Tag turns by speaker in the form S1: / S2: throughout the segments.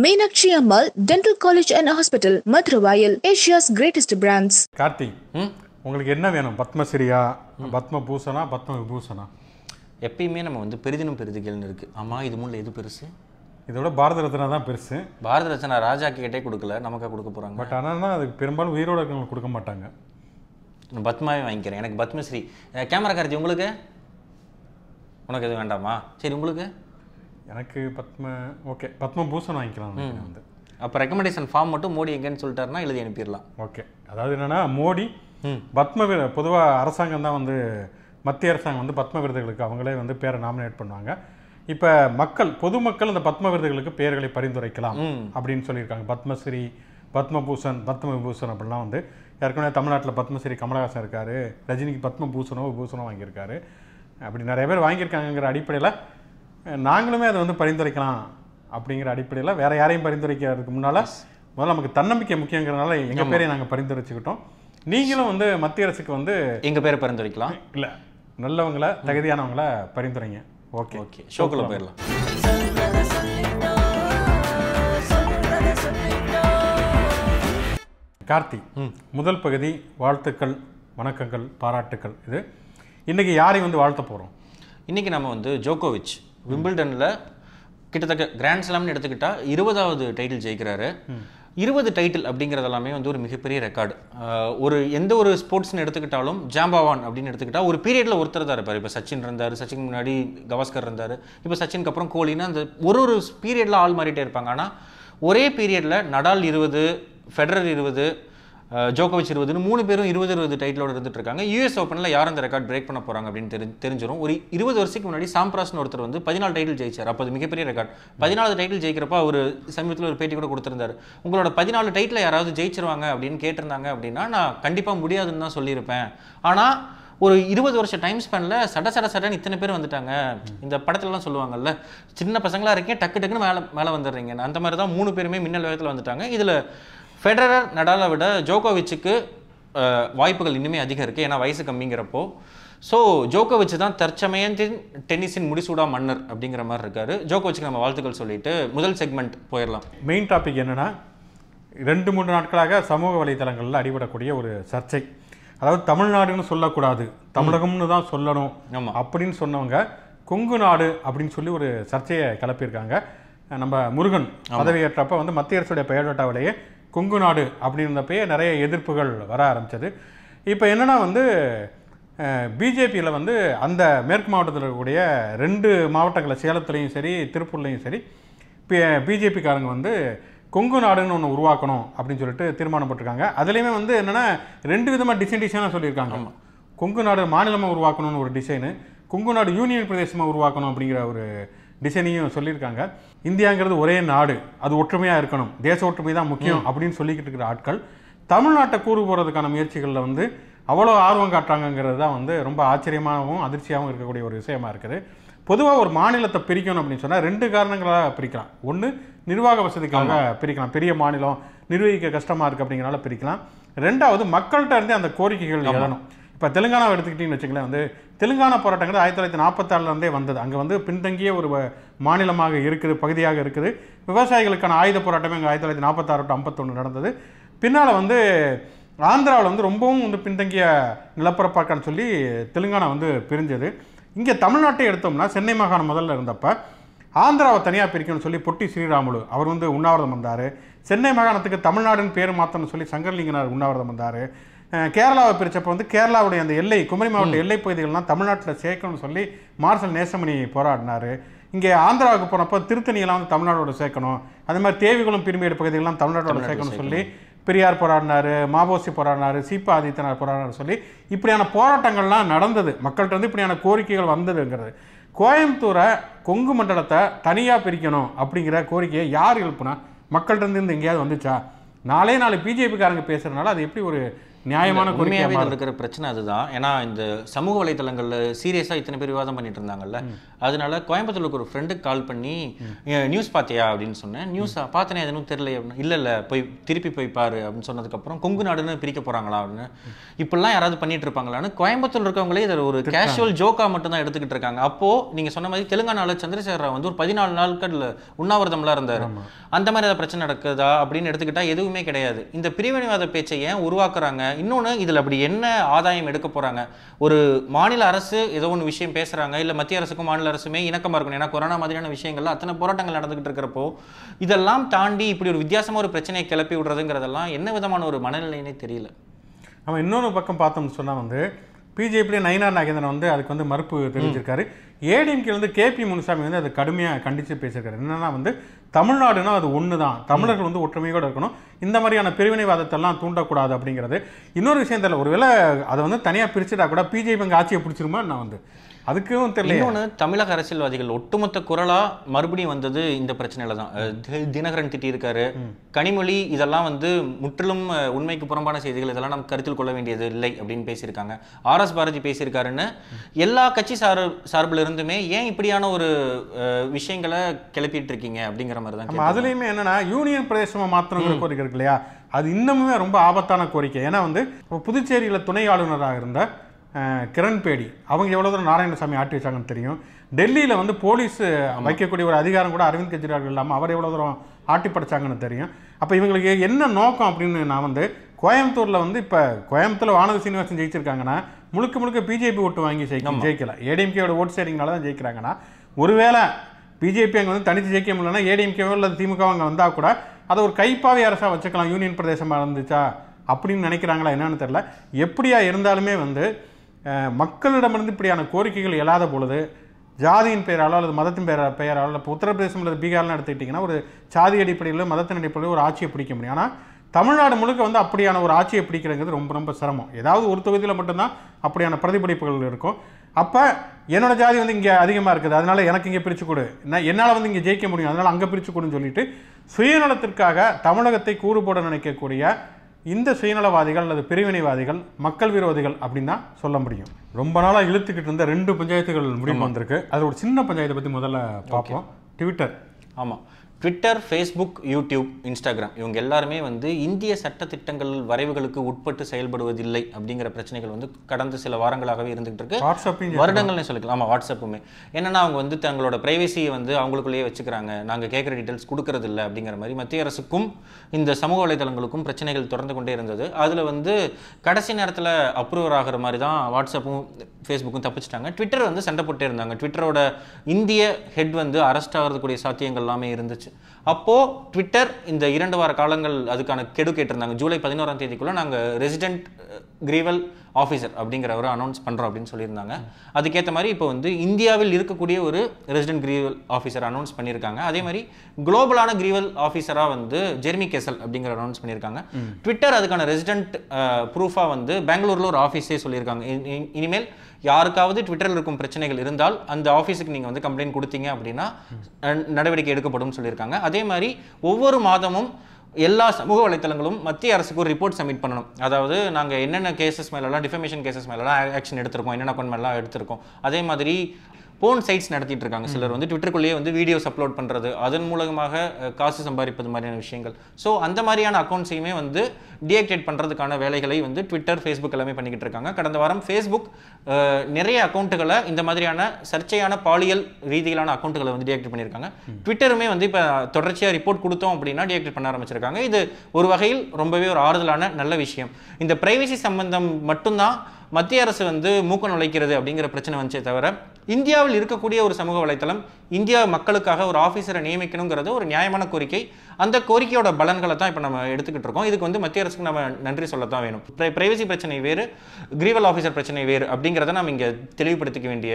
S1: Meenakshi Ammal dental college and hospital Maduravoyal Asia's greatest brands
S2: Karthi உங்களுக்கு என்ன வேணும் பத்மஸ்ரீயா பத்ம பூசணா பத்ம விபூஷணா
S1: எப்பயுமே நம்ம வந்து பெரிதினும் பெரிதுகள்னு இருக்கு ஆமாம் இது முன்னில் எது பெருசு இதோட பாரத ரத்னா தான் பெருசு பாரத ரத்னா ராஜா கிட்டே கொடுக்கல நமக்கா கொடுக்க போகிறாங்க
S2: பட் ஆனால் அதுக்கு பெரும்பாலும் உயிரோட கொடுக்க மாட்டாங்க
S1: நான் பத்மாவே வாங்கிக்கிறேன் எனக்கு பத்மஸ்ரீ கேமரா கார்த்தி உங்களுக்கு உனக்கு எதுவும் வேண்டாமா சரி உங்களுக்கு
S2: எனக்கு பத்ம ஓகே பத்மபூஷன் வாங்கிக்கலாம்
S1: வந்து அப்போ ரெக்கமெண்டேஷன் ஃபார்ம் மட்டும் மோடி எங்கேன்னு சொல்லிட்டாருன்னா எழுதி அனுப்பிடலாம் ஓகே
S2: அதாவது என்னென்னா மோடி பத்ம விரு பொதுவாக அரசாங்கம் தான் வந்து மத்திய அரசாங்கம் வந்து பத்ம விருதுகளுக்கு அவங்களே வந்து பேரை நாமினேட் பண்ணுவாங்க இப்போ மக்கள் பொதுமக்கள் இந்த பத்ம விருதுகளுக்கு பேர்களை பரிந்துரைக்கலாம் அப்படின்னு சொல்லியிருக்காங்க பத்மஸ்ரீ பத்மபூஷன் விபூஷன் அப்படிலாம் வந்து ஏற்கனவே தமிழ்நாட்டில் பத்மஸ்ரீ கமலஹாசன் இருக்கார் ரஜினிக்கு பத்மபூஷனோ விபூஷனோ வாங்கியிருக்காரு அப்படி நிறைய பேர் வாங்கியிருக்காங்கங்கிற அடிப்படையில் நாங்களுமே அதை வந்து பரிந்துரைக்கலாம் அப்படிங்கிற அடிப்படையில் வேறு யாரையும் பரிந்துரைக்கிறதுக்கு முன்னால் முதல்ல நமக்கு தன்னம்பிக்கை முக்கியங்கிறதுனால எங்கள் பேரையும் நாங்கள் பரிந்துரைச்சிக்கிட்டோம் நீங்களும் வந்து மத்திய அரசுக்கு வந்து எங்கள் பேரை பரிந்துரைக்கலாம் இல்லை நல்லவங்களை தகுதியானவங்கள பரிந்துரைங்க ஓகே ஓகே ஷோக்குள்ள போயிடலாம் கார்த்தி முதல் பகுதி வாழ்த்துக்கள் வணக்கங்கள் பாராட்டுக்கள் இது இன்றைக்கி யாரையும் வந்து
S1: வாழ்த்த போகிறோம் இன்றைக்கி நம்ம வந்து ஜோகோவிச் விம்பிள்டனில் கிட்டத்தட்ட கிராண்ட் ஸ்லாம்னு எடுத்துக்கிட்டால் இருபதாவது டைட்டில் ஜெயிக்கிறாரு இருபது டைட்டில் அப்படிங்கிறது எல்லாமே வந்து ஒரு மிகப்பெரிய ரெக்கார்டு ஒரு எந்த ஒரு ஸ்போர்ட்ஸ்னு எடுத்துக்கிட்டாலும் ஜாம்பவான் அப்படின்னு எடுத்துக்கிட்டால் ஒரு பீரியடில் ஒருத்தர் தான் இருப்பார் இப்போ சச்சின் இருந்தார் சச்சின் முன்னாடி கவாஸ்கர் இருந்தார் இப்போ சச்சினுக்கு அப்புறம் கோலின்னா அந்த ஒரு ஒரு பீரியடில் ஆள் மாறிட்டே இருப்பாங்க ஆனால் ஒரே பீரியடில் நடால் இருபது ஃபெடரர் இருபது ஜோகோவிச் இருபதுன்னு மூணு பேரும் இருபது இருபது டைட்டிலோடு இருந்துட்டு இருக்காங்க யூஎஸ் ஓப்பனில் யார் அந்த ரெக்கார்ட் பிரேக் பண்ண போகிறாங்க அப்படின்னு தெரி தெரிஞ்சிடும் ஒரு இருபது வருஷத்துக்கு முன்னாடி சாம்ப்ராஸ்னு ஒருத்தர் வந்து பதினாலு டைட்டில் ஜெயிச்சார் அப்போ அது மிகப்பெரிய ரெக்கார்ட் பதினாலு டைட்டில் ஜெயிக்கிறப்ப அவர் சமீபத்தில் ஒரு பேட்டி கூட கொடுத்துருந்தார் உங்களோட பதினாலு டைட்டில் யாராவது ஜெயிச்சிருவாங்க அப்படின்னு கேட்டிருந்தாங்க அப்படின்னா நான் கண்டிப்பாக முடியாதுன்னு தான் சொல்லியிருப்பேன் ஆனால் ஒரு இருபது வருஷம் டைம் ஸ்பெண்டில் சட சட சடன்னு இத்தனை பேர் வந்துட்டாங்க இந்த படத்துலலாம் சொல்லுவாங்கல்ல சின்ன பசங்களாக இருக்கேன் டக்கு டக்குன்னு மேலே மேலே வந்துடுறீங்க அந்த மாதிரி தான் மூணு பேருமே மின்னல் வேகத்தில் வந்துட்டாங்க இதில் ஃபெடரர் நடாலை விட ஜோகோவிச்சுக்கு வாய்ப்புகள் இன்னுமே அதிகம் இருக்குது ஏன்னா வயசு கம்மிங்கிறப்போ ஸோ ஜோகோவிச் தான் தற்சமயத்தின் டென்னிஸின் முடிசூடா மன்னர் அப்படிங்கிற மாதிரி இருக்கார் ஜோகோவிச்சுக்கு நம்ம வாழ்த்துக்கள் சொல்லிட்டு முதல் செக்மெண்ட் போயிடலாம்
S2: மெயின் டாபிக் என்னென்னா ரெண்டு மூணு நாட்களாக சமூக வலைதளங்களில் அடிபடக்கூடிய ஒரு சர்ச்சை அதாவது தமிழ்நாடுன்னு சொல்லக்கூடாது தமிழகம்னு தான் சொல்லணும் அப்படின்னு சொன்னவங்க கொங்கு நாடு அப்படின்னு சொல்லி ஒரு சர்ச்சையை கிளப்பியிருக்காங்க நம்ம முருகன் பதவியேற்றப்ப வந்து மத்திய அரசுடைய பெயரோட்டாவிலேயே கொங்கு நாடு அப்படின்றப்பயே நிறைய எதிர்ப்புகள் வர ஆரம்பித்தது இப்போ என்னென்னா வந்து பிஜேபியில் வந்து அந்த மேற்கு மாவட்டத்தில் இருக்கக்கூடிய ரெண்டு மாவட்டங்களில் சேலத்துலேயும் சரி திருப்பூர்லேயும் சரி பிஜேபிக்காரங்க வந்து கொங்கு நாடுன்னு ஒன்று உருவாக்கணும் அப்படின்னு சொல்லிட்டு தீர்மானம் போட்டிருக்காங்க அதுலேயுமே வந்து என்னென்னா ரெண்டு விதமாக டிசைன் டிசைனாக சொல்லியிருக்காங்க கொங்கு நாடு மாநிலமாக உருவாக்கணும்னு ஒரு டிசைனு கொங்கு நாடு யூனியன் பிரதேசமாக உருவாக்கணும் அப்படிங்கிற ஒரு டிசைனையும் சொல்லியிருக்காங்க இந்தியாங்கிறது ஒரே நாடு அது ஒற்றுமையாக இருக்கணும் தேச ஒற்றுமை தான் முக்கியம் அப்படின்னு சொல்லிக்கிட்டு இருக்கிற ஆட்கள் தமிழ்நாட்டை கூறு போகிறதுக்கான முயற்சிகளில் வந்து அவ்வளோ ஆர்வம் காட்டுறாங்கங்கிறது தான் வந்து ரொம்ப ஆச்சரியமாகவும் அதிர்ச்சியாகவும் இருக்கக்கூடிய ஒரு விஷயமா இருக்குது பொதுவாக ஒரு மாநிலத்தை பிரிக்கணும் அப்படின்னு சொன்னால் ரெண்டு காரணங்களாக பிரிக்கலாம் ஒன்று நிர்வாக வசதிக்காக பிரிக்கலாம் பெரிய மாநிலம் நிர்வகிக்க கஷ்டமாக இருக்குது அப்படிங்கிறனால பிரிக்கலாம் ரெண்டாவது மக்கள்கிட்ட இருந்தே அந்த கோரிக்கைகள் எழணும் இப்போ தெலுங்கானா எடுத்துக்கிட்டிங்கன்னு வச்சுங்களேன் வந்து தெலுங்கானா போராட்டங்கள் ஆயிரத்தி தொள்ளாயிரத்தி நாற்பத்தாறுலேருந்தே வந்தது அங்கே வந்து பின்தங்கிய ஒரு மாநிலமாக இருக்குது பகுதியாக இருக்குது விவசாயிகளுக்கான ஆயுத போராட்டமே அங்கே ஆயிரத்தி தொள்ளாயிரத்தி நாற்பத்தாறு டு ஐம்பத்தொன்று நடந்தது பின்னால் வந்து ஆந்திராவில் வந்து ரொம்பவும் வந்து பின்தங்கிய நிலப்பரப்பாக்கான்னு சொல்லி தெலுங்கானா வந்து பிரிஞ்சது இங்கே தமிழ்நாட்டை எடுத்தோம்னா சென்னை மாகாணம் முதல்ல இருந்தப்போ ஆந்திராவை தனியாக பிரிக்கணும்னு சொல்லி பொட்டி ஸ்ரீராமுலு அவர் வந்து உண்ணாவிரதம் வந்தார் சென்னை மாகாணத்துக்கு தமிழ்நாடுன்னு பேர் மாற்றணும்னு சொல்லி சங்கர்லிங்கனார் உண்ணாவிரதம் வந்தார் கேரளாவை பிரித்தப்போ வந்து கேரளாவுடைய அந்த எல்லை குமரி மாவட்ட எல்லை பகுதிகள்லாம் தமிழ்நாட்டில் சேர்க்கணும்னு சொல்லி மார்சல் நேசமணி போராடினார் இங்கே ஆந்திராவுக்கு போனப்போ திருத்தணியெல்லாம் வந்து தமிழ்நாடோட சேர்க்கணும் அதே மாதிரி தேவிகளும் பிரிமியடு பகுதிகளெலாம் தமிழ்நாட்டோட சேர்க்கணும்னு சொல்லி பெரியார் போராடினார் மாபோசி போராடினார் சீப்பா ஆதித்யநாத் போராடினார் சொல்லி இப்படியான போராட்டங்கள்லாம் நடந்தது மக்கள்கிட்ட வந்து இப்படியான கோரிக்கைகள் வந்ததுங்கிறது கோயம்புத்தூரை கொங்கு மண்டலத்தை தனியாக பிரிக்கணும் அப்படிங்கிற கோரிக்கையை யார் எழுப்புனா மக்கள்கிட்ட இருந்து எங்கேயாவது வந்துச்சா நாளே நாலு பிஜேபிக்காரங்க பேசுகிறனால அது எப்படி ஒரு நியாயமான கொடுமையாக
S1: இருக்கிற பிரச்சனை அதுதான் ஏன்னா இந்த சமூக வலைத்தளங்களில் சீரியஸாக இத்தனை பேர் விவாதம் பண்ணிட்டு இருந்தாங்கல்ல அதனால கோயம்புத்தூருக்கு ஒரு ஃப்ரெண்டுக்கு கால் பண்ணி நியூஸ் பார்த்தியா அப்படின்னு சொன்னேன் நியூஸ் பார்த்தனே எதுவும் தெரியல அப்படின்னு இல்லை இல்லை போய் திருப்பி போய் பாரு அப்படின்னு சொன்னதுக்கப்புறம் கொங்கு நாடுன்னு பிரிக்க போகிறாங்களா அப்படின்னு இப்படிலாம் யாராவது பண்ணிட்டு இருப்பாங்களான்னு கோயம்புத்தூர் இருக்கவங்களே இதை ஒரு கேஷுவல் ஜோக்காக தான் எடுத்துக்கிட்டு இருக்காங்க அப்போது நீங்கள் சொன்ன மாதிரி தெலுங்கானாவில் சந்திரசேகர வந்து ஒரு பதினாலு நாட்கள் உண்ணாவிரதம்லாம் இருந்தார் அந்த மாதிரி ஏதாவது பிரச்சனை நடக்குதா அப்படின்னு எடுத்துக்கிட்டால் எதுவுமே கிடையாது இந்த பிரிவினைவாத பேச்சை ஏன் உருவாக்குறாங்க இன்னொன்று இதில் அப்படி என்ன ஆதாயம் எடுக்க போகிறாங்க ஒரு மாநில அரசு ஏதோ ஒன்று விஷயம் பேசுகிறாங்க இல்லை மத்திய அரசுக்கும் மாநில அரசுமே இணக்கமாக இருக்கணும் ஏன்னா கொரோனா மாதிரியான விஷயங்கள்லாம் அத்தனை போராட்டங்கள் நடந்துகிட்டு இருக்கிறப்போ இதெல்லாம் தாண்டி இப்படி ஒரு வித்தியாசமாக ஒரு பிரச்சனையை கிளப்பி விடுறதுங்கிறதெல்லாம் என்ன விதமான ஒரு மனநிலைன்னே தெரியல நம்ம
S2: இன்னொரு பக்கம் பார்த்தோம்னு சொன்னால் வந்து பிஜேபியிலே நயினார் நாகேந்திரன் வந்து அதுக்கு வந்து மறுப்பு தெரிவிச்சிருக்காரு ஏடிஎம்கே வந்து கேபி முனுசாமி வந்து அதை கடுமையாக கண்டித்து பேசியிருக்காரு என்னென்னா வந்து தமிழ்நாடுனா அது ஒன்று தான் தமிழர்கள் வந்து ஒற்றுமையோடு இருக்கணும் இந்த மாதிரியான பிரிவினைவாதத்தெல்லாம் தூண்டக்கூடாது அப்படிங்கிறது இன்னொரு விஷயம் தெரியல ஒருவேளை அதை வந்து தனியாக பிரிச்சுட்டா கூட பிஜேபி அங்கே ஆட்சியை பிடிச்சிருமா நான் வந்து அதுக்கும் தெரியல இன்னொன்று
S1: தமிழக அரசியல்வாதிகள் ஒட்டுமொத்த குரலாக மறுபடியும் வந்தது இந்த பிரச்சனையில தான் தினகரன் திட்டியிருக்காரு கனிமொழி இதெல்லாம் வந்து முற்றிலும் உண்மைக்கு புறம்பான செய்திகள் இதெல்லாம் நம்ம கருத்தில் கொள்ள வேண்டியது இல்லை அப்படின்னு பேசியிருக்காங்க ஆர் எஸ் பாரதி பேசியிருக்காருன்னு எல்லா கட்சி சார் சார்பில் இருந்துமே ஏன் இப்படியான ஒரு விஷயங்களை கிளப்பிட்டு இருக்கீங்க அப்படிங்கிற மாதிரி தான்
S2: அதுலேயுமே என்னன்னா யூனியன் பிரதேசமாக மாத்திரங்கிற கோரிக்கை இருக்கு இல்லையா அது இன்னமுமே ரொம்ப ஆபத்தான கோரிக்கை ஏன்னா வந்து புதுச்சேரியில் துணை ஆளுநராக இருந்த கிரண் பேடி அவங்க எவ்வளோ தூரம் நாராயணசாமி ஆட்டி வச்சாங்கன்னு தெரியும் டெல்லியில் வந்து போலீஸ் வைக்கக்கூடிய ஒரு அதிகாரம் கூட அரவிந்த் கெஜ்ரிவால் இல்லாமல் அவர் எவ்வளோ தூரம் ஆட்டி படைச்சாங்கன்னு தெரியும் அப்போ இவங்களுக்கு என்ன நோக்கம் அப்படின்னு நான் வந்து கோயம்புத்தூரில் வந்து இப்போ கோயம்புத்தூரில் வானதி சீனிவாசன் ஜெயிச்சிருக்காங்கன்னா முழுக்க முழுக்க பிஜேபி ஓட்டு வாங்கி ஜெயிக்க ஜெயிக்கல ஏடிஎம்கேயோட ஓட்டு சேரிங்கனால தான் ஜெயிக்கிறாங்கன்னா ஒருவேளை பிஜேபி அங்கே வந்து தனித்து ஜெயிக்க முடியலன்னா ஏடிஎம்கேவோ இல்லை திமுக அங்கே வந்தால் கூட அதை ஒரு கைப்பாவை அரசாக வச்சுக்கலாம் யூனியன் பிரதேசமாக இருந்துச்சா அப்படின்னு நினைக்கிறாங்களா என்னன்னு தெரில எப்படியா இருந்தாலுமே வந்து மக்களிடமிருந்து இப்படியான கோரிக்கைகள் எழாத பொழுது ஜாதியின் பெயராலோ அல்லது மதத்தின் பெயரா பெயராலோ இல்லை இப்போ உத்தரப்பிரதேசம் அல்லது பீகார்லாம் எடுத்துக்கிட்டிங்கன்னா ஒரு சாதி அடிப்படையில் மதத்தின் அடிப்படையில் ஒரு ஆட்சியை பிடிக்க முடியும் ஆனால் தமிழ்நாடு முழுக்க வந்து அப்படியான ஒரு ஆட்சியை பிடிக்கிறங்கிறது ரொம்ப ரொம்ப சிரமம் ஏதாவது ஒரு தொகுதியில் மட்டும்தான் அப்படியான பிரதிபலிப்புகள் இருக்கும் அப்போ என்னோடய ஜாதி வந்து இங்கே அதிகமாக இருக்குது அதனால் எனக்கு இங்கே பிரித்து கொடு நான் என்னால் வந்து இங்கே ஜெயிக்க முடியும் அதனால் அங்கே பிரித்து கொடுன்னு சொல்லிட்டு சுயநலத்திற்காக தமிழகத்தை கூறுபோட நினைக்கக்கூடிய இந்த சுயநலவாதிகள் அல்லது பிரிவினைவாதிகள் மக்கள் விரோதிகள் அப்படின்னு தான் சொல்ல முடியும் ரொம்ப நாளாக இழுத்துக்கிட்டு இருந்த ரெண்டு பஞ்சாயத்துகள் முடிவு வந்திருக்கு அதில் ஒரு சின்ன பஞ்சாயத்தை பற்றி முதல்ல பார்ப்போம் ட்விட்டர்
S1: ஆமாம் ட்விட்டர் ஃபேஸ்புக் யூடியூப் இன்ஸ்டாகிராம் இவங்க எல்லாருமே வந்து இந்திய சட்ட திட்டங்கள் வரைவுகளுக்கு உட்பட்டு செயல்படுவதில்லை அப்படிங்கிற பிரச்சனைகள் வந்து கடந்த சில வாரங்களாகவே இருந்துகிட்டு இருக்கு வாட்ஸ்அப்பிங் வருடங்கள்னு சொல்லிக்கலாம் ஆமாம் வாட்ஸ்அப்புமே என்னென்னா அவங்க வந்து தங்களோட ப்ரைவசியை வந்து அவங்களுக்குள்ளேயே வச்சுக்கிறாங்க நாங்கள் கேட்குற டீட்டெயில்ஸ் கொடுக்கறது இல்லை அப்படிங்கிற மாதிரி மத்திய அரசுக்கும் இந்த சமூக வலைதளங்களுக்கும் பிரச்சனைகள் தொடர்ந்து கொண்டே இருந்தது அதில் வந்து கடைசி நேரத்தில் அப்ரூவர் ஆகிற மாதிரி தான் வாட்ஸ்அப்பும் ஃபேஸ்புக்கும் தப்பிச்சிட்டாங்க ட்விட்டர் வந்து சண்டை போட்டே இருந்தாங்க ட்விட்டரோட இந்திய ஹெட் வந்து அரெஸ்ட் ஆகிறதுக்கூடிய சாத்தியங்கள் எல்லாமே இருந்துச்சு அப்போது ட்விட்டர் இந்த இரண்டு வார காலங்கள் அதுக்கான கெடு கேட்டிருந்தாங்க ஜூலை பதினோராம் தேதிக்குள்ளே நாங்கள் ரெசிடென்ட் கிரீவல் ஆஃபீஸர் அப்படிங்கிறவரை அனௌன்ஸ் பண்ணுறோம் அப்படின்னு சொல்லியிருந்தாங்க அதுக்கேற்ற மாதிரி இப்போ வந்து இந்தியாவில் இருக்கக்கூடிய ஒரு ரெசிடென்ட் கிரீவல் ஆஃபீஸர் அனௌன்ஸ் பண்ணியிருக்காங்க அதே மாதிரி குளோபலான கிரீவல் ஆஃபீஸராக வந்து ஜெர்மி கேசல் அப்படிங்கிற அனௌன்ஸ் பண்ணியிருக்காங்க ட்விட்டர் அதுக்கான ரெசிடென்ட் ப்ரூஃபாக வந்து பெங்களூரில் ஒரு ஆஃபீஸே சொல்லியிருக்காங்க இனிமேல் யாருக்காவது ட்விட்டரில் இருக்கும் பிரச்சனைகள் இருந்தால் அந்த ஆஃபீஸுக்கு நீங்கள் வந்து கம்ப்ளைண்ட் கொடுத்தீங்க அப்படின்னா நடவடிக்கை எடுக்கப்படும் சொல்லியிருக்காங்க அதே மாதிரி ஒவ்வொரு மாதமும் எல்லா சமூக வலைத்தளங்களும் மத்திய அரசுக்கு ஒரு ரிப்போர்ட் சப்மிட் பண்ணணும் அதாவது நாங்கள் என்னென்ன கேசஸ் மேலெல்லாம் டிஃபமேஷன் கேசஸ் மேலெல்லாம் ஆக்ஷன் எடுத்திருக்கோம் என்னென்ன பண்ணலாம் எடுத்திருக்கோம் அதே மாதிரி போன் சைட்ஸ் நடத்திட்டு இருக்காங்க சிலர் வந்து ட்விட்டருக்குள்ளேயே வந்து வீடியோஸ் அப்லோட் பண்ணுறது அதன் மூலமாக காசு சம்பாதிப்பது மாதிரியான விஷயங்கள் ஸோ அந்த மாதிரியான அக்கௌண்ட்ஸையுமே வந்து டிஆக்டிவேட் பண்ணுறதுக்கான வேலைகளை வந்து ட்விட்டர் ஃபேஸ்புக் எல்லாமே பண்ணிக்கிட்டு இருக்காங்க கடந்த வாரம் ஃபேஸ்புக் நிறைய அக்கௌண்ட்டுகளை இந்த மாதிரியான சர்ச்சையான பாலியல் ரீதியிலான அக்கௌண்ட்டுகளை வந்து டிஆக்டிவேட் பண்ணியிருக்காங்க ட்விட்டருமே வந்து இப்போ தொடர்ச்சியாக ரிப்போர்ட் கொடுத்தோம் அப்படின்னா டிஆக்டிவேட் பண்ண ஆரம்பிச்சிருக்காங்க இது ஒரு வகையில் ரொம்பவே ஒரு ஆறுதலான நல்ல விஷயம் இந்த பிரைவசி சம்பந்தம் மட்டும்தான் மத்திய அரசு வந்து மூக்க நுழைக்கிறது அப்படிங்கிற பிரச்சனை வந்துச்சே தவிர இந்தியாவில் இருக்கக்கூடிய ஒரு சமூக வலைத்தளம் இந்தியா மக்களுக்காக ஒரு ஆஃபீஸரை நியமிக்கணுங்கிறது ஒரு நியாயமான கோரிக்கை அந்த கோரிக்கையோட பலன்களை தான் இப்போ நம்ம எடுத்துக்கிட்டு இருக்கோம் இதுக்கு வந்து மத்திய அரசுக்கு நம்ம நன்றி சொல்லத்தான் வேணும் பிரைவசி பிரச்சனை வேறு கிரீவல் ஆஃபீஸர் பிரச்சனை வேறு அப்படிங்கிறத நம்ம இங்கே தெளிவுபடுத்திக்க வேண்டிய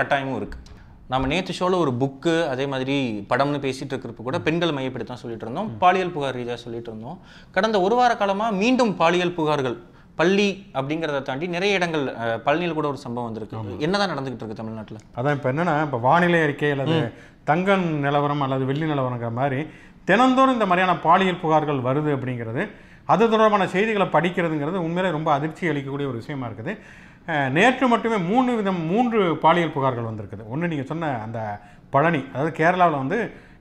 S1: கட்டாயமும் இருக்குது நம்ம நேற்று ஷோவில் ஒரு புக்கு அதே மாதிரி படம்னு பேசிகிட்டு இருக்கிறப்ப கூட பெண்கள் மையப்படுத்தி தான் சொல்லிட்டு இருந்தோம் பாலியல் புகார் ரீதியாக சொல்லிட்டு இருந்தோம் கடந்த ஒரு வார காலமாக மீண்டும் பாலியல் புகார்கள் பள்ளி அப்படிங்கிறத தாண்டி நிறைய இடங்கள் பழனியில் கூட ஒரு சம்பவம் வந்திருக்கு என்னதான் நடந்துகிட்டு இருக்கு தமிழ்நாட்டில் அதான் இப்போ
S2: என்னன்னா இப்போ வானிலை அறிக்கை அல்லது தங்க நிலவரம் அல்லது வெள்ளி நிலவரங்கிற மாதிரி தினந்தோறும் இந்த மாதிரியான பாலியல் புகார்கள் வருது அப்படிங்கிறது அது தொடர்பான செய்திகளை படிக்கிறதுங்கிறது உண்மையிலே ரொம்ப அதிர்ச்சி அளிக்கக்கூடிய ஒரு விஷயமா இருக்குது நேற்று மட்டுமே மூணு விதம் மூன்று பாலியல் புகார்கள் வந்திருக்குது ஒன்று நீங்கள் சொன்ன அந்த பழனி அதாவது கேரளாவில் வந்து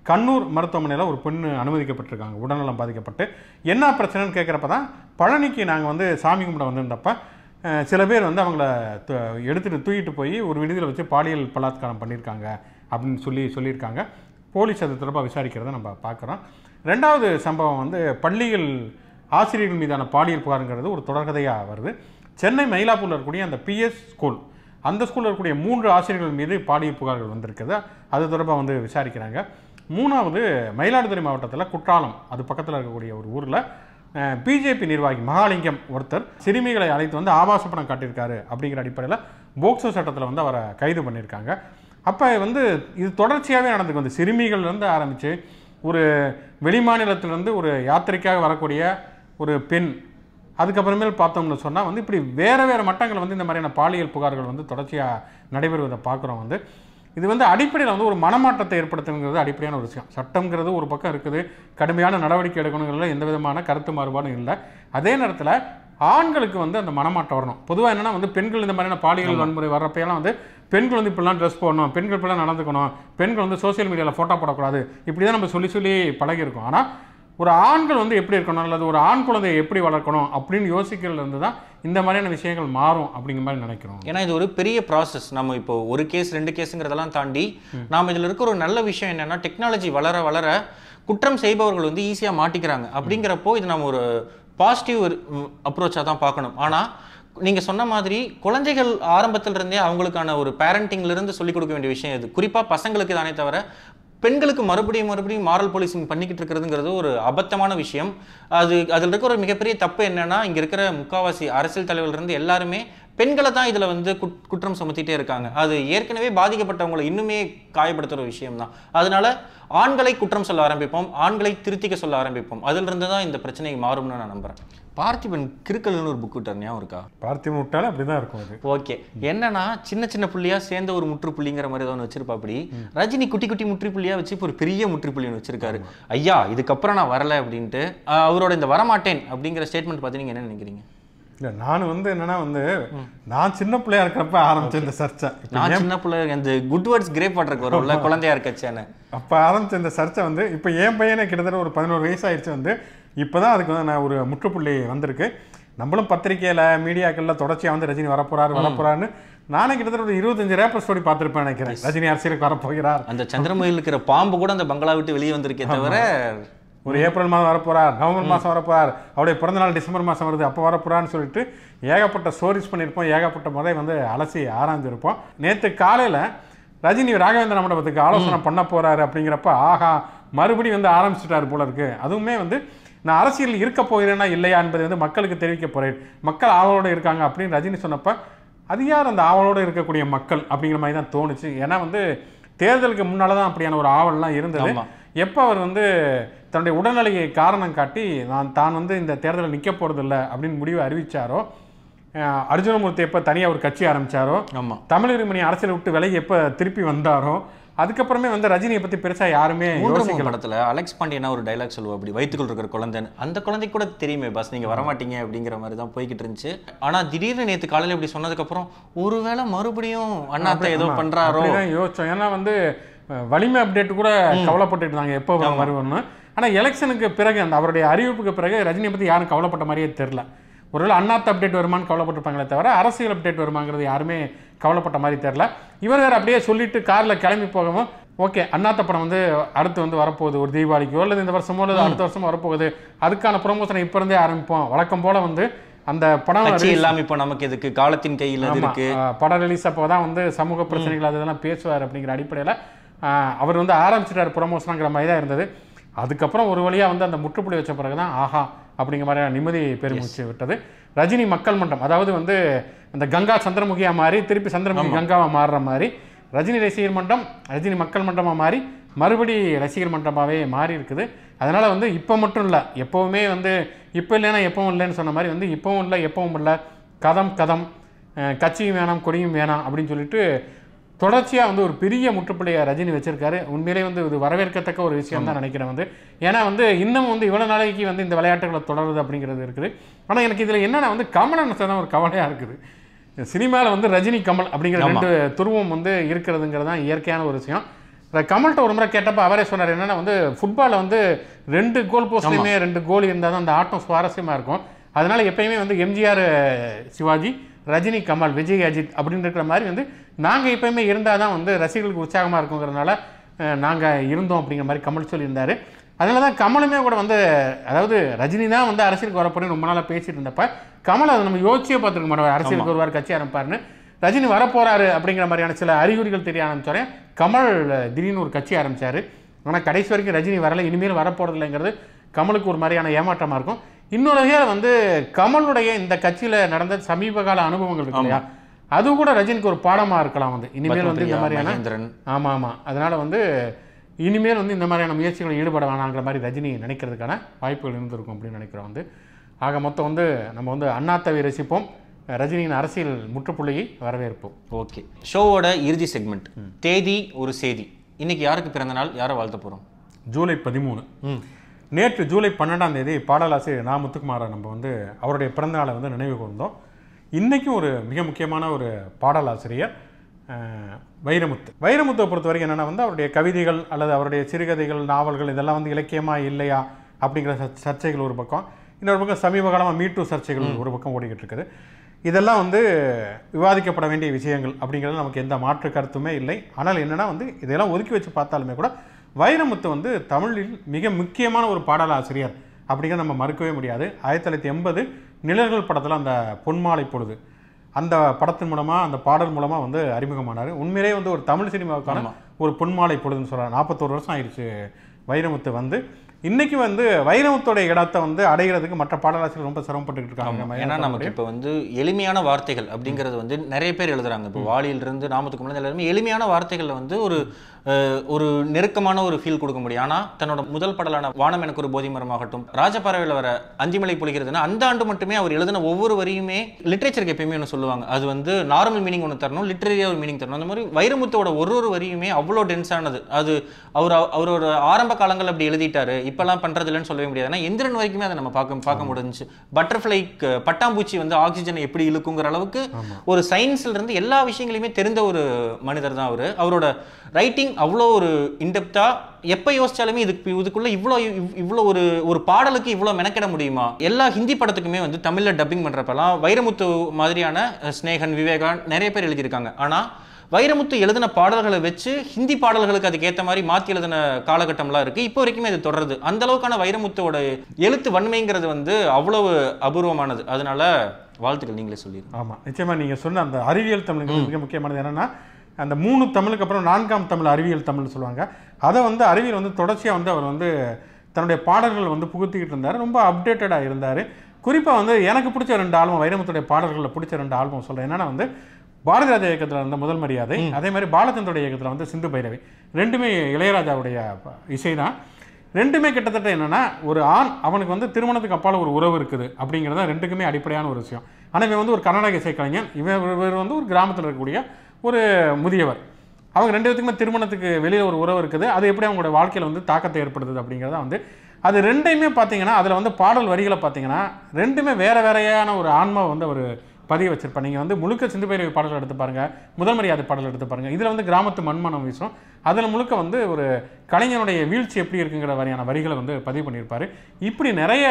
S2: கண்ணூர் மருத்துவமனையில் ஒரு பெண் அனுமதிக்கப்பட்டிருக்காங்க உடல்நலம் பாதிக்கப்பட்டு என்ன பிரச்சனைன்னு கேட்குறப்ப தான் பழனிக்கு நாங்கள் வந்து சாமி கும்பிட வந்திருந்தப்போ சில பேர் வந்து அவங்கள எடுத்துகிட்டு தூக்கிட்டு போய் ஒரு விடுதியில் வச்சு பாலியல் பலாத்காரம் பண்ணியிருக்காங்க அப்படின்னு சொல்லி சொல்லியிருக்காங்க போலீஸ் அது தொடர்பாக விசாரிக்கிறத நம்ம பார்க்குறோம் ரெண்டாவது சம்பவம் வந்து பள்ளிகள் ஆசிரியர்கள் மீதான பாலியல் புகாருங்கிறது ஒரு தொடர்கதையாக வருது சென்னை மயிலாப்பூரில் இருக்கக்கூடிய அந்த பிஎஸ் ஸ்கூல் அந்த ஸ்கூலில் இருக்கக்கூடிய மூன்று ஆசிரியர்கள் மீது பாலியல் புகார்கள் வந்திருக்குது அது தொடர்பாக வந்து விசாரிக்கிறாங்க மூணாவது மயிலாடுதுறை மாவட்டத்தில் குற்றாலம் அது பக்கத்தில் இருக்கக்கூடிய ஒரு ஊரில் பிஜேபி நிர்வாகி மகாலிங்கம் ஒருத்தர் சிறுமிகளை அழைத்து வந்து ஆபாச படம் காட்டியிருக்காரு அப்படிங்கிற அடிப்படையில் போக்சோ சட்டத்தில் வந்து அவரை கைது பண்ணியிருக்காங்க அப்போ வந்து இது தொடர்ச்சியாகவே நடந்துக்கு வந்து சிறுமிகள்லேருந்து ஆரம்பித்து ஒரு வெளிமாநிலத்திலேருந்து ஒரு யாத்திரைக்காக வரக்கூடிய ஒரு பெண் அதுக்கப்புறமேல் பார்த்தோம்னு சொன்னால் வந்து இப்படி வேறு வேறு மட்டங்கள் வந்து இந்த மாதிரியான பாலியல் புகார்கள் வந்து தொடர்ச்சியாக நடைபெறுவதை பார்க்குறோம் வந்து இது வந்து அடிப்படையில் வந்து ஒரு மனமாற்றத்தை ஏற்படுத்துங்கிறது அடிப்படையான ஒரு விஷயம் சட்டம்ங்கிறது ஒரு பக்கம் இருக்குது கடுமையான நடவடிக்கை எடுக்கணுங்கிறதுல எந்த விதமான கருத்து மாறுபாடும் இல்லை அதே நேரத்தில் ஆண்களுக்கு வந்து அந்த மனமாட்டம் வரணும் பொதுவாக என்னென்னா வந்து பெண்கள் இந்த மாதிரியான பாலியல் வன்முறை வர்றப்பெல்லாம் வந்து பெண்கள் வந்து இப்படிலாம் ட்ரெஸ் போடணும் பெண்கள் இப்படிலாம் நடந்துக்கணும் பெண்கள் வந்து சோசியல் மீடியாவில் ஃபோட்டோ போடக்கூடாது இப்படி தான் நம்ம சொல்லி சொல்லி பழகியிருக்கோம் ஆனால் ஒரு ஆண்கள் வந்து எப்படி இருக்கணும் அல்லது ஒரு ஆண் குழந்தையை எப்படி வளர்க்கணும் அப்படின்னு யோசிக்கிறதுலேருந்து தான் இந்த
S1: மாதிரியான விஷயங்கள் மாறும் அப்படிங்கிற மாதிரி நினைக்கிறோம் ஏன்னா இது ஒரு பெரிய ப்ராசஸ் நம்ம இப்போ ஒரு கேஸ் ரெண்டு கேஸுங்கிறதெல்லாம் தாண்டி நாம் இதில் இருக்கிற ஒரு நல்ல விஷயம் என்னென்னா டெக்னாலஜி வளர வளர குற்றம் செய்பவர்கள் வந்து ஈஸியாக மாட்டிக்கிறாங்க அப்படிங்கிறப்போ இது நம்ம ஒரு பாசிட்டிவ் அப்ரோச்சாக தான் பார்க்கணும் ஆனால் நீங்கள் சொன்ன மாதிரி குழந்தைகள் ஆரம்பத்தில் இருந்தே அவங்களுக்கான ஒரு பேரண்டிங்லேருந்து சொல்லிக் கொடுக்க வேண்டிய விஷயம் இது குறிப்பாக பசங்களுக்கு தானே தவிர பெண்களுக்கு மறுபடியும் மறுபடியும் மாரல் போலீசிங் பண்ணிக்கிட்டு இருக்கிறதுங்கிறது ஒரு அபத்தமான விஷயம் அது அதில் இருக்கிற ஒரு மிகப்பெரிய தப்பு என்னென்னா இங்கே இருக்கிற முக்காவாசி அரசியல் தலைவர்லேருந்து எல்லாருமே பெண்களை தான் இதில் வந்து குற்றம் சுமத்திட்டே இருக்காங்க அது ஏற்கனவே பாதிக்கப்பட்டவங்களை இன்னுமே காயப்படுத்துகிற விஷயம் தான் அதனால ஆண்களை குற்றம் சொல்ல ஆரம்பிப்போம் ஆண்களை திருத்திக்க சொல்ல ஆரம்பிப்போம் அதிலிருந்து தான் இந்த பிரச்சனை மாறும்னு நான் நம்புகிறேன் பார்த்திபன் கிறுக்கல்னு ஒரு புக் விட்டார் ஞாபகம் இருக்கா பார்த்திபன் விட்டாலே அப்படி இருக்கும் அது ஓகே என்னன்னா சின்ன சின்ன புள்ளியாக சேர்ந்த ஒரு முற்றுப்புள்ளிங்கிற மாதிரி ஏதோ ஒன்று வச்சிருப்பா அப்படி ரஜினி குட்டி குட்டி முற்றுப்புள்ளியாக வச்சு ஒரு பெரிய முற்றுப்புள்ளின்னு வச்சிருக்காரு ஐயா இதுக்கப்புறம் நான் வரல அப்படின்ட்டு அவரோட இந்த வரமாட்டேன் அப்படிங்கிற ஸ்டேட்மெண்ட் பார்த்து நீங்கள் என்ன நினைக்கிறீங்க
S2: இல்லை நான் வந்து என்னன்னா வந்து நான் சின்ன பிள்ளையா இருக்கிறப்ப ஆரம்பிச்ச இந்த சர்ச்சை நான் சின்ன
S1: பிள்ளை இந்த குட் வேர்ட்ஸ் கிரேப் வாட்டருக்கு வரும்ல குழந்தையா இருக்கச்சேன்னு
S2: அப்போ ஆரம்பிச்ச இந்த சர்ச்சை வந்து இப்போ என் பையனே கிட்டத்தட்ட ஒரு பதினோரு வயசு வந்து இப்போ தான் அதுக்கு வந்து நான் ஒரு முற்றுப்புள்ளி வந்திருக்கு நம்மளும் பத்திரிகையில் மீடியாக்களில் தொடர்ச்சியாக வந்து ரஜினி வரப்போறாரு வரப்போறாருன்னு நானே கிட்டத்தட்ட ஒரு இருபத்தஞ்சு ரேப்பர் ஸ்டோரி பார்த்துருப்பேன் நினைக்கிறேன் ரஜினி அரசியலுக்கு வரப்போகிறார் அந்த சந்திரமயில்
S1: இருக்கிற பாம்பு கூட அந்த பங்களா விட்டு வெளியே வந்திருக்கேன் தவிர ஒரு
S2: ஏப்ரல் மாதம் வரப்போறார் நவம்பர் மாதம் வரப்போறார் அவருடைய பிறந்தநாள் டிசம்பர் மாதம் வருது அப்போ வரப்போறான்னு சொல்லிட்டு ஏகப்பட்ட ஸ்டோரிஸ் பண்ணியிருப்போம் ஏகப்பட்ட முறை வந்து அலசி ஆராய்ஞ்சிருப்போம் நேற்று காலையில் ரஜினி ராகவேந்திர மண்டபத்துக்கு ஆலோசனை பண்ண போகிறாரு அப்படிங்கிறப்ப ஆஹா மறுபடியும் வந்து ஆரம்பிச்சிட்டாரு போல இருக்கு அதுவுமே வந்து நான் அரசியல் இருக்க போகிறேன்னா இல்லையா என்பதை வந்து மக்களுக்கு தெரிவிக்க போகிறேன் மக்கள் ஆவலோடு இருக்காங்க அப்படின்னு ரஜினி சொன்னப்போ அது யார் அந்த ஆவலோடு இருக்கக்கூடிய மக்கள் அப்படிங்கிற மாதிரி தான் தோணுச்சு ஏன்னா வந்து தேர்தலுக்கு முன்னால் தான் அப்படியான ஒரு ஆவல்லாம் இருந்தது எப்போ அவர் வந்து தன்னுடைய உடல்நிலையை காரணம் காட்டி நான் தான் வந்து இந்த தேர்தலில் நிற்க போகிறதில்ல அப்படின்னு முடிவு அறிவித்தாரோ அர்ஜுனமூர்த்தி எப்போ தனியாக ஒரு கட்சி ஆரம்பித்தாரோ ஆமாம் தமிழ் விரும்பினி அரசியல் விட்டு விலகி எப்போ திருப்பி வந்தாரோ அதுக்கப்புறமே வந்து ரஜினியை பற்றி பெருசாக யாருமே யோசிக்கல
S1: படத்தில் அலெக்ஸ் பாண்டியனா ஒரு டைலாக் சொல்லுவோம் அப்படி வயிற்றுக்குள் இருக்கிற குழந்தை அந்த குழந்தை கூட தெரியுமே பாஸ் நீங்கள் வரமாட்டீங்க அப்படிங்கிற மாதிரி தான் போய்கிட்டு இருந்துச்சு ஆனால் திடீர்னு நேற்று காலையில் இப்படி சொன்னதுக்கப்புறம் ஒருவேளை மறுபடியும் அண்ணாத்த ஏதோ பண்ணுறாரோ யோசிச்சோம்
S2: ஏன்னா வந்து வலிமை அப்டேட் கூட கவலைப்பட்டு இருந்தாங்க எப்போ வருவோம்னு ஆனால் எலெக்ஷனுக்கு பிறகு அந்த அவருடைய அறிவிப்புக்கு பிறகு ரஜினியை பற்றி யாரும் கவலைப்பட்ட மாதிரியே தெரில ஒருவேளை அண்ணாத்த அப்டேட் வருமானு கவலைப்பட்டிருப்பாங்களே தவிர அரசியல் அப்டேட் வருமாங்கிறது யாருமே கவலைப்பட்ட மாதிரி தெரில இவர் வேறு அப்படியே சொல்லிட்டு காரில் கிளம்பி போகவும் ஓகே அண்ணாத்த படம் வந்து அடுத்து வந்து வரப்போகுது ஒரு தீபாவளிக்கோ அல்லது இந்த வருஷமோ அல்லது அடுத்த வருஷம் வரப்போகுது அதுக்கான ப்ரொமோஷனை இப்போ இருந்தே ஆரம்பிப்போம் வழக்கம் போல் வந்து அந்த படம் இல்லாமல் இப்போ
S1: நமக்கு இதுக்கு காலத்தின் கையில் இருக்கு
S2: படம் ரிலீஸ் அப்போ தான் வந்து சமூக பிரச்சனைகள் அதெல்லாம் பேசுவார் அப்படிங்கிற அடிப்படையில் அவர் வந்து ஆரம்பிச்சிட்டார் ப்ரொமோஷனுங்கிற மாதிரி தான் இருந்தது அதுக்கப்புறம் ஒரு வழியாக வந்து அந்த முற்றுப்புள்ளி வச்ச பிறகு தான் ஆஹா அப்படிங்கிற மாதிரியான நிம்மதி பெருமிச்சு விட்டது ரஜினி மக்கள் மன்றம் அதாவது வந்து அந்த கங்கா சந்திரமுகியாக மாறி திருப்பி சந்திரமுகி கங்காவாக மாறுற மாதிரி ரஜினி ரசிகர் மன்றம் ரஜினி மக்கள் மன்றமாக மாறி மறுபடி ரசிகர் மன்றமாகவே மாறி இருக்குது அதனால் வந்து இப்போ மட்டும் இல்லை எப்போவுமே வந்து இப்போ இல்லைன்னா எப்பவும் இல்லைன்னு சொன்ன மாதிரி வந்து இப்போவும் இல்லை எப்பவும் இல்லை கதம் கதம் கட்சியும் வேணாம் கொடியும் வேணாம் அப்படின்னு சொல்லிட்டு தொடர்ச்சியாக வந்து ஒரு பெரிய முற்றுப்புள்ளியை ரஜினி வச்சிருக்காரு உண்மையிலே வந்து இது வரவேற்கத்தக்க ஒரு விஷயம் தான் நினைக்கிறேன் வந்து ஏன்னா வந்து இன்னும் வந்து இவ்வளோ நாளைக்கு வந்து இந்த விளையாட்டுகளை தொடருது அப்படிங்கிறது இருக்குது ஆனால் எனக்கு இதில் என்னென்னா வந்து கமலன் தான் ஒரு கவலையாக இருக்குது சினிமாவில் வந்து ரஜினி கமல் அப்படிங்கிற ரெண்டு துருவம் வந்து இருக்கிறதுங்கிறது தான் இயற்கையான ஒரு விஷயம் கமல்கிட்ட ஒரு முறை கேட்டப்போ அவரே சொன்னார் என்னென்னா வந்து ஃபுட்பாலில் வந்து ரெண்டு கோல் போஸ்ட்லையுமே ரெண்டு கோல் இருந்தால் தான் அந்த ஆட்டம் சுவாரஸ்யமாக இருக்கும் அதனால் எப்பயுமே வந்து எம்ஜிஆர் சிவாஜி ரஜினி கமல் விஜய் அஜித் அப்படின்னு இருக்கிற மாதிரி வந்து நாங்கள் எப்பயுமே இருந்தால் தான் வந்து ரசிகர்களுக்கு உற்சாகமாக இருக்குங்கிறதுனால நாங்கள் இருந்தோம் அப்படிங்கிற மாதிரி கமல் சொல்லியிருந்தார் அதனால தான் கமலுமே கூட வந்து அதாவது ரஜினி தான் வந்து அரசியலுக்கு வரப்போறேன்னு ரொம்ப நாளாக பேசிட்டு இருந்தப்ப கமல் அதை நம்ம யோசிச்சே பார்த்துருக்க மாட்டோம் அரசியலுக்கு வருவார் கட்சி ஆரம்பிப்பார்னு ரஜினி வரப்போகிறாரு அப்படிங்கிற மாதிரியான சில அறிகுறிகள் தெரிய ஆரம்பிச்சோடனே கமல் திடீர்னு ஒரு கட்சி ஆரம்பித்தார் ஆனால் கடைசி வரைக்கும் ரஜினி வரலை இனிமேல் வரப்போகிறதில்லைங்கிறது கமலுக்கு ஒரு மாதிரியான ஏமாற்றமாக இருக்கும் இன்னொரு வகையில் வந்து கமலுடைய இந்த கட்சியில் நடந்த சமீப கால அனுபவங்கள் இருக்கு இல்லையா அது கூட ரஜினிக்கு ஒரு பாடமாக இருக்கலாம் வந்து இனிமேல் வந்து இந்த மாதிரியான ஆமாம் ஆமாம் அதனால் வந்து இனிமேல் வந்து இந்த மாதிரியான முயற்சிகளை ஈடுபட வேணாங்கிற மாதிரி ரஜினி நினைக்கிறதுக்கான வாய்ப்புகள் இருந்திருக்கும் அப்படின்னு நினைக்கிறோம் வந்து ஆக மொத்தம் வந்து நம்ம வந்து அண்ணாத்தவை ரசிப்போம் ரஜினியின் அரசியல் முற்றுப்புள்ளியை வரவேற்போம் ஓகே
S1: ஷோவோட இறுதி செக்மெண்ட் தேதி ஒரு செய்தி இன்னைக்கு யாருக்கு பிறந்த நாள் யாரை வாழ்த்த போகிறோம்
S2: ஜூலை பதிமூணு நேற்று ஜூலை பன்னெண்டாம் தேதி பாடலாசிரியர் நா முத்துக்குமாரை நம்ம வந்து அவருடைய பிறந்தநாளை வந்து நினைவு கூர்ந்தோம் இன்றைக்கும் ஒரு மிக முக்கியமான ஒரு பாடலாசிரியர் வைரமுத்து வைரமுத்தை பொறுத்த வரைக்கும் என்னென்னா வந்து அவருடைய கவிதைகள் அல்லது அவருடைய சிறுகதைகள் நாவல்கள் இதெல்லாம் வந்து இலக்கியமாக இல்லையா அப்படிங்கிற சர்ச்சைகள் ஒரு பக்கம் இன்னொரு பக்கம் சமீப காலமாக மீட்டு சர்ச்சைகள் ஒரு பக்கம் ஓடிக்கிட்டு இருக்குது இதெல்லாம் வந்து விவாதிக்கப்பட வேண்டிய விஷயங்கள் அப்படிங்கிறது நமக்கு எந்த மாற்று கருத்துமே இல்லை ஆனால் என்னென்னா வந்து இதெல்லாம் ஒதுக்கி வச்சு பார்த்தாலுமே கூட வைரமுத்து வந்து தமிழில் மிக முக்கியமான ஒரு பாடலாசிரியர் அப்படிங்கிறத நம்ம மறுக்கவே முடியாது ஆயிரத்தி தொள்ளாயிரத்தி எண்பது நிழல்கள் படத்தில் அந்த பொன்மாலை பொழுது அந்த படத்தின் மூலமாக அந்த பாடல் மூலமாக வந்து அறிமுகமானார் உண்மையிலே வந்து ஒரு தமிழ் சினிமாவுக்கான ஒரு பொன்மாலை பொழுதுன்னு சொல்கிறார் நாற்பத்தோரு வருஷம் ஆயிடுச்சு வைரமுத்து வந்து இன்றைக்கி வந்து வைரவத்துடைய இடத்தை வந்து அடைகிறதுக்கு மற்ற பாடலாசிரியர் ரொம்ப சிரமப்பட்டுக்கிட்டு இருக்காங்க ஏன்னா நமக்கு
S1: இப்போ வந்து எளிமையான வார்த்தைகள் அப்படிங்கிறது வந்து நிறைய பேர் எழுதுறாங்க இப்போ வாலியிலிருந்து நாமத்துக்கு முன்னாடி எல்லாருமே எளிமையான வார்த்தைகளில் வந்து ஒரு ஒரு நெருக்கமான ஒரு ஃபீல் கொடுக்க முடியும் ஆனால் தன்னோட முதல் பாடலான வானம் எனக்கு ஒரு போதி மரமாகட்டும் ராஜபறவையில் வர அஞ்சிமலை பொழிகிறதுனா அந்த ஆண்டு மட்டுமே அவர் எழுதின ஒவ்வொரு வரியுமே லிட்ரேச்சருக்கு எப்பயுமே ஒன்று சொல்லுவாங்க அது வந்து நார்மல் மீனிங் ஒன்று தரணும் லிட்ரரியாக ஒரு மீனிங் தரணும் அந்த மாதிரி வைரமுத்தோட ஒரு ஒரு வரியுமே அவ்வளோ டென்ஸானது அது அவர் அவரோட ஆரம்ப காலங்கள் அப்படி எழுதிட்டாரு இப்பெல்லாம் பண்ணுறதில்லன்னு சொல்லவே முடியாது ஏன்னா எந்திரன் வரைக்குமே அதை நம்ம பார்க்க பார்க்க முடிஞ்சு பட்டர்ஃப்ளை பட்டாம்பூச்சி வந்து ஆக்சிஜனை எப்படி இழுக்குங்கிற அளவுக்கு ஒரு சயின்ஸ்லேருந்து எல்லா விஷயங்களையுமே தெரிந்த ஒரு மனிதர் தான் அவர் அவரோட ரைட்டிங் அவ்வளோ ஒரு இன்டெப்த்தாக எப்போ யோசிச்சாலுமே இதுக்கு இதுக்குள்ளே இவ்வளோ இவ்வளோ ஒரு ஒரு பாடலுக்கு இவ்வளோ மெனக்கிட முடியுமா எல்லா ஹிந்தி படத்துக்குமே வந்து தமிழில் டப்பிங் பண்ணுறப்பெல்லாம் வைரமுத்து மாதிரியான ஸ்னேகன் விவேகான் நிறைய பேர் எழுதியிருக்காங்க ஆனால் வைரமுத்து எழுதின பாடல்களை வச்சு ஹிந்தி பாடல்களுக்கு அதுக்கேற்ற மாதிரி மாற்றி எழுதின காலகட்டம்லாம் இருக்குது இப்போ வரைக்குமே இது தொடருது அந்த அளவுக்கான வைரமுத்தோட எழுத்து வன்மைங்கிறது வந்து அவ்வளவு அபூர்வமானது அதனால வாழ்த்துக்கள் நீங்களே சொல்லி ஆமாம்
S2: நிச்சயமாக நீங்கள் சொன்ன அந்த அறிவியல் தமிழ் மிக முக்கியமானது என்னென்னா அந்த மூணு தமிழுக்கு அப்புறம் நான்காம் தமிழ் அறிவியல் தமிழ்னு சொல்லுவாங்க அதை வந்து அறிவியல் வந்து தொடர்ச்சியாக வந்து அவர் வந்து தன்னுடைய பாடல்கள் வந்து புகுத்திக்கிட்டு இருந்தார் ரொம்ப அப்டேட்டடாக இருந்தார் குறிப்பாக வந்து எனக்கு பிடிச்ச ரெண்டு ஆல்பம் வைரமுத்துடைய பாடல்களில் பிடிச்ச ரெண்டு ஆல்பம் சொல்கிறேன் என்னென்னா வந்து பாரதிராஜா இயக்கத்தில் இருந்த முதல் மரியாதை அதே மாதிரி பாலச்சந்தருடைய இயக்கத்தில் வந்து சிந்து பைரவி ரெண்டுமே இளையராஜாவுடைய இசை தான் ரெண்டுமே கிட்டத்தட்ட என்னென்னா ஒரு ஆண் அவனுக்கு வந்து திருமணத்துக்கு அப்பால் ஒரு உறவு இருக்குது அப்படிங்கிறது ரெண்டுக்குமே அடிப்படையான ஒரு விஷயம் ஆனால் இவன் வந்து ஒரு கர்நாடக இசைக்கலைஞன் இவன் இவர் வந்து ஒரு கிராமத்தில் இருக்கக்கூடிய ஒரு முதியவர் அவங்க ரெண்டு பேத்துக்குமே திருமணத்துக்கு வெளியில் ஒரு உறவு இருக்குது அது எப்படி அவங்களோட வாழ்க்கையில் வந்து தாக்கத்தை ஏற்படுத்துது அப்படிங்கிறத வந்து அது ரெண்டையுமே பார்த்தீங்கன்னா அதில் வந்து பாடல் வரிகளை பார்த்தீங்கன்னா ரெண்டுமே வேறு வேறையான ஒரு ஆன்மா வந்து அவர் பதிய வச்சிருப்பேன் நீங்கள் வந்து முழுக்க சிந்து பைரவி பாடல் எடுத்து பாருங்கள் முதல் மரியாதை பாடல் எடுத்து பாருங்கள் இதில் வந்து கிராமத்து மண்மனம் வீசும் அதில் முழுக்க வந்து ஒரு கலைஞனுடைய வீழ்ச்சி எப்படி இருக்குங்கிற வரையான வரிகளை வந்து பதிவு பண்ணியிருப்பார் இப்படி நிறைய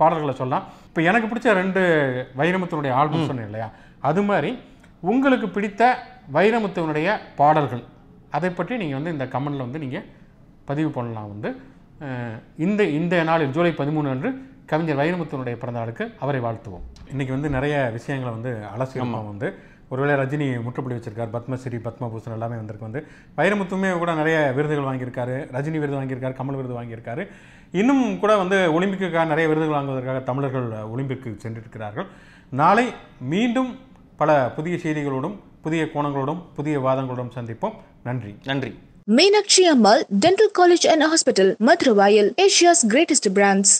S2: பாடல்களை சொல்லலாம் இப்போ எனக்கு பிடிச்ச ரெண்டு வைரமுத்தனுடைய ஆல்பம் சொன்னேன் இல்லையா அது மாதிரி உங்களுக்கு பிடித்த வைரமுத்துவனுடைய பாடல்கள் அதை பற்றி நீங்கள் வந்து இந்த கமெண்டில் வந்து நீங்கள் பதிவு பண்ணலாம் வந்து இந்த இந்த நாளில் ஜூலை பதிமூணு அன்று கவிஞர் வைரமுத்தனுடைய நாளுக்கு அவரை வாழ்த்துவோம் இன்றைக்கி வந்து நிறைய விஷயங்களை வந்து அலசியமாக வந்து ஒருவேளை ரஜினி முற்றுப்புள்ளி வச்சிருக்கார் பத்மஸ்ரீ பத்மபூஷன் எல்லாமே வந்திருக்கு வந்து வைரமுத்துமே கூட நிறைய விருதுகள் வாங்கியிருக்காரு ரஜினி விருது வாங்கியிருக்காரு கமல் விருது வாங்கியிருக்காரு இன்னும் கூட வந்து ஒலிம்பிக்குக்காக நிறைய விருதுகள் வாங்குவதற்காக தமிழர்கள் ஒலிம்பிக்கு சென்றிருக்கிறார்கள் நாளை மீண்டும் பல புதிய செய்திகளோடும் புதிய கோணங்களோடும் புதிய வாதங்களோடும் சந்திப்போம் நன்றி நன்றி
S1: Meenakshi Ammal dental college and hospital Maduravoyal Asia's greatest brands